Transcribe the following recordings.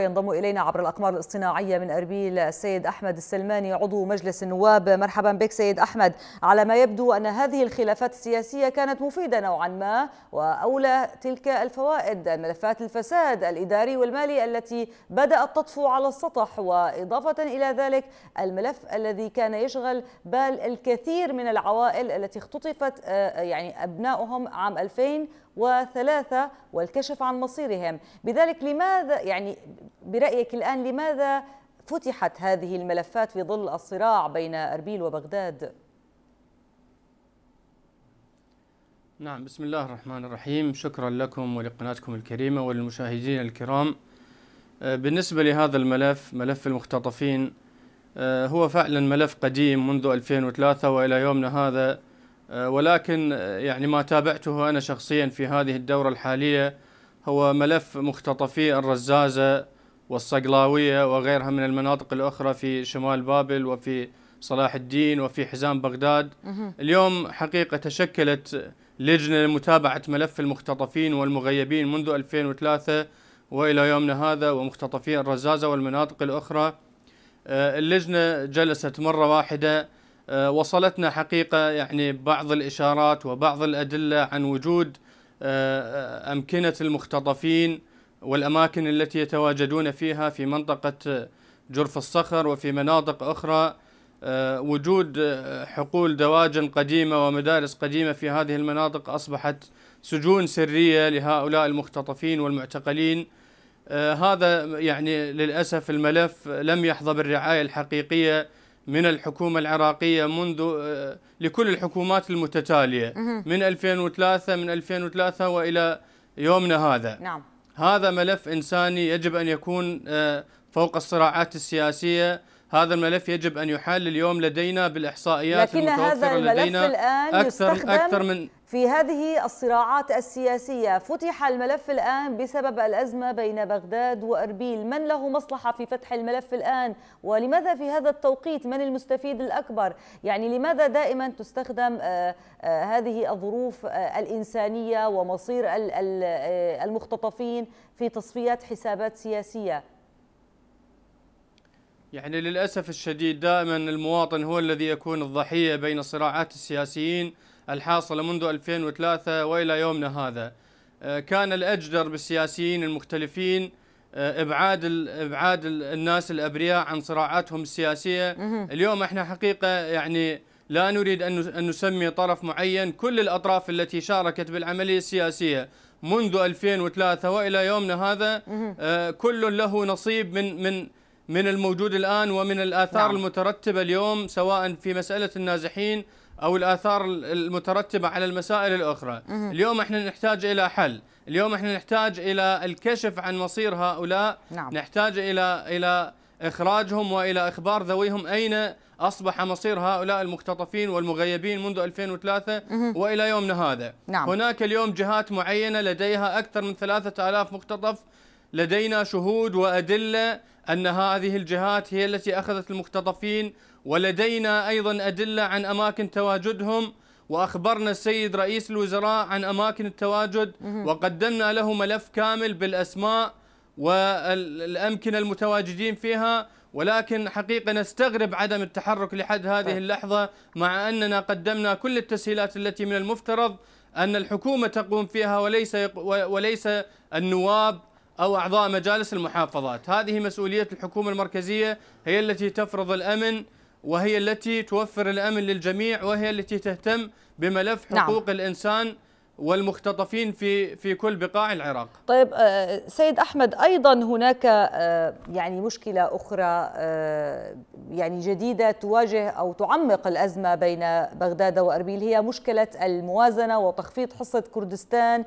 ينضم إلينا عبر الأقمار الاصطناعية من أربيل السيد أحمد السلماني عضو مجلس النواب مرحبا بك سيد أحمد على ما يبدو أن هذه الخلافات السياسية كانت مفيدة نوعا ما وأولى تلك الفوائد ملفات الفساد الإداري والمالي التي بدأت تطفو على السطح وإضافة إلى ذلك الملف الذي كان يشغل بال الكثير من العوائل التي اختطفت آه، يعني أبنائهم عام 2000 وثلاثة والكشف عن مصيرهم بذلك لماذا يعني برأيك الآن لماذا فتحت هذه الملفات في ظل الصراع بين أربيل وبغداد؟ نعم بسم الله الرحمن الرحيم شكرا لكم ولقناتكم الكريمة وللمشاهدين الكرام آه، بالنسبة لهذا الملف ملف المختطفين آه، هو فعلا ملف قديم منذ 2003 وإلى يومنا هذا آه، ولكن آه، يعني ما تابعته أنا شخصيا في هذه الدورة الحالية هو ملف مختطفي الرزازة والصقلاوية وغيرها من المناطق الأخرى في شمال بابل وفي صلاح الدين وفي حزام بغداد اليوم حقيقة تشكلت لجنة لمتابعة ملف المختطفين والمغيبين منذ 2003 وإلى يومنا هذا ومختطفي الرزازة والمناطق الأخرى آه، اللجنة جلست مرة واحدة آه، وصلتنا حقيقة يعني بعض الإشارات وبعض الأدلة عن وجود آه، آه، أمكنة المختطفين والأماكن التي يتواجدون فيها في منطقة جرف الصخر وفي مناطق أخرى وجود حقول دواجن قديمة ومدارس قديمة في هذه المناطق أصبحت سجون سرية لهؤلاء المختطفين والمعتقلين هذا يعني للأسف الملف لم يحظى بالرعاية الحقيقية من الحكومة العراقية منذ آه، لكل الحكومات المتتالية من 2003 من 2003 وإلى يومنا هذا نعم. هذا ملف إنساني يجب أن يكون آه، فوق الصراعات السياسية هذا الملف يجب أن يحل اليوم لدينا بالإحصائيات لكن المتوفرة هذا الملف لدينا الآن أكثر, يستخدم أكثر من في هذه الصراعات السياسية فتح الملف الآن بسبب الأزمة بين بغداد وأربيل من له مصلحة في فتح الملف الآن ولماذا في هذا التوقيت من المستفيد الأكبر يعني لماذا دائما تستخدم آه، آه، هذه الظروف آه، الإنسانية ومصير المختطفين في تصفيات حسابات سياسية يعني للأسف الشديد دائما المواطن هو الذي يكون الضحية بين صراعات السياسيين الحاصلة منذ 2003 وإلى يومنا هذا آه، كان الأجدر بالسياسيين المختلفين آه، ابعاد ابعاد الناس الابرياء عن صراعاتهم السياسيه اليوم احنا حقيقه يعني لا نريد ان نسمي طرف معين كل الاطراف التي شاركت بالعمليه السياسيه منذ 2003 والى يومنا هذا آه، كل له نصيب من من من الموجود الآن ومن الآثار نعم. المترتبة اليوم سواء في مسألة النازحين أو الآثار المترتبة على المسائل الأخرى مه. اليوم احنا نحتاج إلى حل اليوم احنا نحتاج إلى الكشف عن مصير هؤلاء نعم. نحتاج إلى إلى إخراجهم وإلى إخبار ذويهم أين أصبح مصير هؤلاء المختطفين والمغيبين منذ 2003 مه. وإلى يومنا هذا نعم. هناك اليوم جهات معينة لديها أكثر من 3000 مختطف لدينا شهود وأدلة أن هذه الجهات هي التي أخذت المختطفين ولدينا أيضا أدلة عن أماكن تواجدهم وأخبرنا السيد رئيس الوزراء عن أماكن التواجد وقدمنا له ملف كامل بالأسماء والأمكنة المتواجدين فيها ولكن حقيقة نستغرب عدم التحرك لحد هذه طيب. اللحظة مع أننا قدمنا كل التسهيلات التي من المفترض أن الحكومة تقوم فيها وليس وليس النواب أو أعضاء مجالس المحافظات هذه مسؤولية الحكومة المركزية هي التي تفرض الأمن وهي التي توفر الأمن للجميع وهي التي تهتم بملف نعم. حقوق نعم. الإنسان والمختطفين في في كل بقاع العراق. طيب آه، سيد احمد ايضا هناك آه، يعني مشكله اخرى آه، يعني جديده تواجه او تعمق الازمه بين بغداد واربيل هي مشكله الموازنه وتخفيض حصه كردستان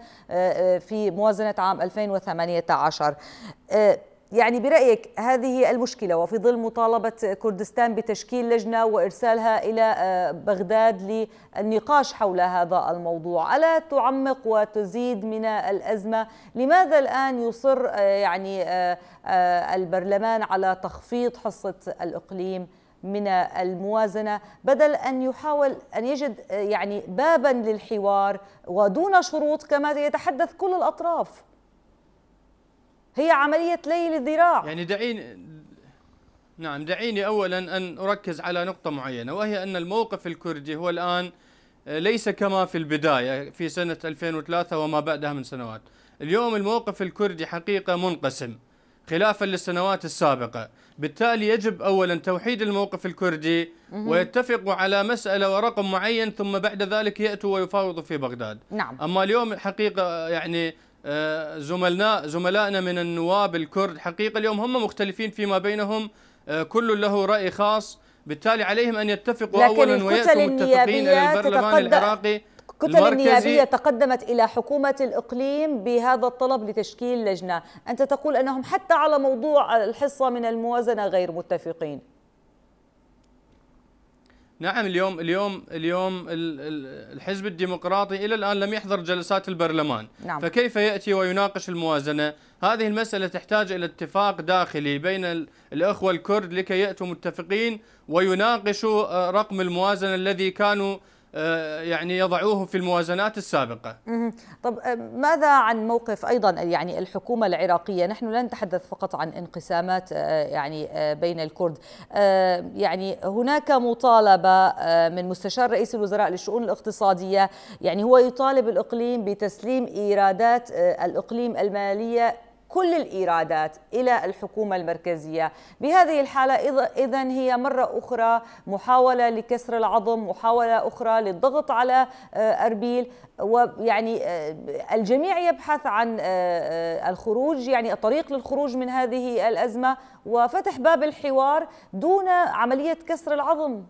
في موازنه عام 2018. يعني برأيك هذه المشكلة وفي ظل مطالبة كردستان بتشكيل لجنة وإرسالها إلى آه، بغداد للنقاش حول هذا الموضوع ألا تعمق وتزيد من الأزمة لماذا الآن يصر آه، يعني آه، البرلمان على تخفيض حصة الإقليم من الموازنة بدل أن يحاول أن يجد يعني بابا للحوار ودون شروط كما يتحدث كل الأطراف هي عملية ليل الذراع يعني دعيني نعم دعيني أولا أن أركز على نقطة معينة وهي أن الموقف الكردي هو الآن آه، ليس كما في البداية في سنة 2003 وما بعدها من سنوات اليوم الموقف الكردي حقيقة منقسم خلافا للسنوات السابقة بالتالي يجب أولا توحيد الموقف الكردي ويتفقوا على مسألة ورقم معين ثم بعد ذلك يأتوا ويفاوضوا في بغداد نعم. أما اليوم الحقيقة يعني آه، زملنا زملائنا من النواب الكرد حقيقة اليوم هم مختلفين فيما بينهم آه، كل له رأي خاص بالتالي عليهم أن يتفقوا أولا ويأتوا متفقين إلى البرلمان العراقي الكتل النيابية تقدمت إلى حكومة الإقليم بهذا الطلب لتشكيل لجنة أنت تقول أنهم حتى على موضوع الحصة من الموازنة غير متفقين نعم اليوم اليوم اليوم الحزب الديمقراطي الى الان لم يحضر جلسات البرلمان نعم. فكيف ياتي ويناقش الموازنه هذه المساله تحتاج الى اتفاق داخلي بين الاخوه الكرد لكي ياتوا متفقين ويناقشوا آه، رقم الموازنه الذي كانوا آه، يعني يضعوه في الموازنات السابقة طب آه، ماذا عن موقف أيضا يعني الحكومة العراقية نحن لا نتحدث فقط عن انقسامات آه، يعني بين الكرد يعني هناك مطالبة من مستشار رئيس الوزراء للشؤون الاقتصادية يعني هو يطالب الإقليم بتسليم إيرادات الإقليم المالية كل الإيرادات إلى الحكومة المركزية بهذه الحالة إذا هي مرة أخرى محاولة لكسر العظم محاولة أخرى للضغط على آه، أربيل ويعني آه، الجميع يبحث عن آه، الخروج يعني الطريق للخروج من هذه الأزمة وفتح باب الحوار دون عملية كسر العظم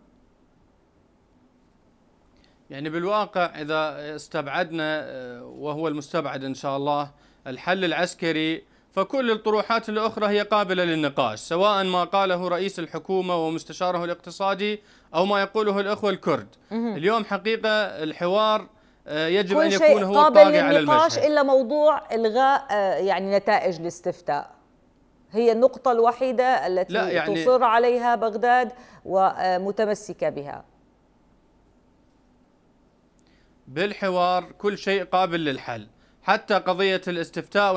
يعني بالواقع إذا استبعدنا وهو المستبعد إن شاء الله الحل العسكري فكل الطروحات الأخرى هي قابلة للنقاش سواء ما قاله رئيس الحكومة ومستشاره الاقتصادي أو ما يقوله الأخوة الكرد اليوم حقيقة الحوار آه، يجب أن يكون هو قابل على المشهد إلا موضوع إلغاء آه، يعني نتائج الاستفتاء هي النقطة الوحيدة التي لا يعني تصر عليها بغداد ومتمسكة بها بالحوار كل شيء قابل للحل حتى قضية الاستفتاء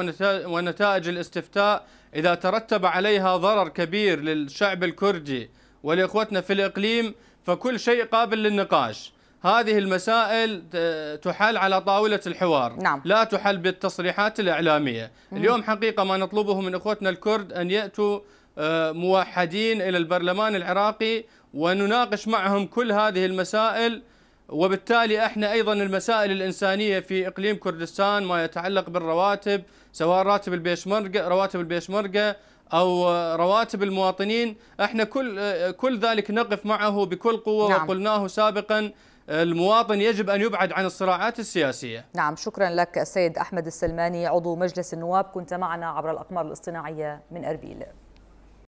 ونتائج الاستفتاء إذا ترتب عليها ضرر كبير للشعب الكردي ولإخوتنا في الإقليم فكل شيء قابل للنقاش هذه المسائل تحل على طاولة الحوار نعم. لا تحل بالتصريحات الإعلامية مم. اليوم حقيقة ما نطلبه من إخوتنا الكرد أن يأتوا آه، موحدين إلى البرلمان العراقي ونناقش معهم كل هذه المسائل وبالتالي احنا ايضا المسائل الانسانيه في اقليم كردستان ما يتعلق بالرواتب سواء راتب البيشمركه رواتب البيشمركه او رواتب المواطنين احنا كل كل ذلك نقف معه بكل قوه نعم. وقلناه سابقا المواطن يجب أن يبعد عن الصراعات السياسية نعم شكرا لك السيد أحمد السلماني عضو مجلس النواب كنت معنا عبر الأقمار الاصطناعية من أربيل